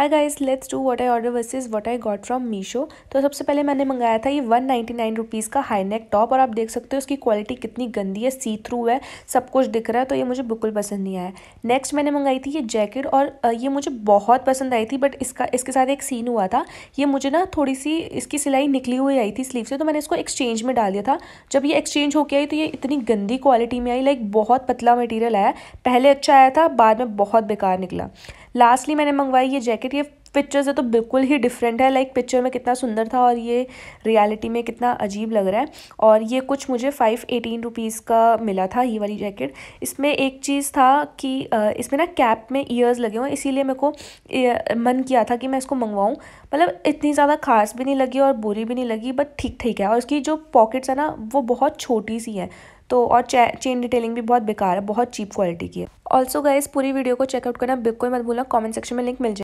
hi guys let's do what I order versus what I got from Meesho तो सबसे पहले मैंने मंगाया था ये वन नाइन्टी नाइन रुपीज़ का हाई नेक टॉप और आप देख सकते हो उसकी क्वालिटी कितनी गंदी है सी थ्रू है सब कुछ दिख रहा है तो ये मुझे बिल्कुल पसंद नहीं आया नेक्स्ट मैंने मंगाई थी ये जैकेट और ये मुझे बहुत पसंद आई थी बट इसका इसके साथ एक सीन हुआ था ये मुझे ना थोड़ी सी इसकी सिलाई निकली हुई आई थी स्लीव से तो मैंने इसको एक्सचेंज में डाल दिया था जब ये एक्सचेंज होकर आई तो ये इतनी गंदी क्वालिटी में आई लाइक बहुत पतला मटेरियल आया पहले अच्छा आया था बाद में बहुत बेकार निकला लास्टली मैंने मंगवाई ये जैकेट अगर ये पिक्चर से तो बिल्कुल ही डिफरेंट है लाइक पिक्चर में कितना सुंदर था और ये रियलिटी में कितना अजीब लग रहा है और ये कुछ मुझे फ़ाइव एटीन रुपीज़ का मिला था ये वाली जैकेट इसमें एक चीज़ था कि इसमें ना कैप में ईयर्स लगे हुए इसीलिए मेरे को मन किया था कि मैं इसको मंगवाऊँ मतलब इतनी ज़्यादा खास भी नहीं लगी और बुरी भी नहीं लगी बट ठीक ठीक है और इसकी जो पॉकेट्स है ना वो बहुत छोटी सी है तो और चे, चेन डिटेलिंग भी बहुत बेकार है बहुत चीप क्वालिटी की है ऑल्सो गाइस पूरी वीडियो को चेकआउट करना बिल्कुल मत भूलना कमेंट सेक्शन में लिंक मिल जाए